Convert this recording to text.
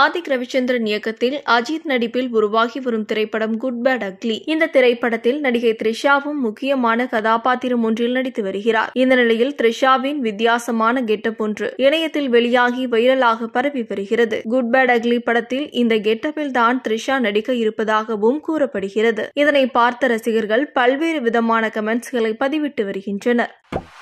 ஆதிக் ரவிச்சந்திரன் இயக்கத்தில் அஜித் நடிப்பில் உருவாகி வரும் திரைப்படம் குட் பேட் அக்லி இந்த திரைப்படத்தில் நடிகை த்ரிஷாவும் முக்கியமான கதாபாத்திரம் ஒன்றில் நடித்து வருகிறார் இந்த நிலையில் த்ரிஷாவின் வித்தியாசமான கெட்டப் ஒன்று இணையத்தில் வெளியாகி வைரலாக பரவி வருகிறது குட் பேட் அக்லி படத்தில் இந்த கெட்டப்பில் தான் த்ரிஷா நடிக்க இருப்பதாகவும் கூறப்படுகிறது இதனை பார்த்த ரசிகர்கள் பல்வேறு விதமான கமெண்ட்ஸ்களை பதிவிட்டு வருகின்றனர்